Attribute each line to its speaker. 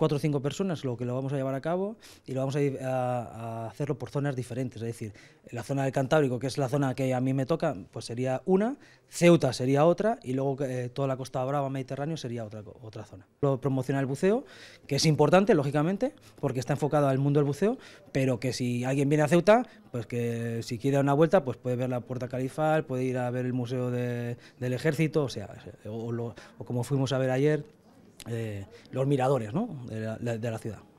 Speaker 1: cuatro o cinco personas lo que lo vamos a llevar a cabo y lo vamos a, a, a, hacerlo por zonas diferentes. Es decir, la zona del Cantábrico, que es la zona que a mí me toca, pues sería una, Ceuta sería otra y luego eh, toda la Costa Brava, Mediterráneo, sería otra, otra zona. Lo promocionar el buceo, que es importante, lógicamente, porque está enfocado al mundo del buceo, pero que si alguien viene a Ceuta, pues que si quiere dar una vuelta, pues puede ver la Puerta Califal, puede ir a ver el Museo del Ejército, o sea, o como fuimos a ver ayer,
Speaker 2: eh, los miradores ¿no? de la ciudad.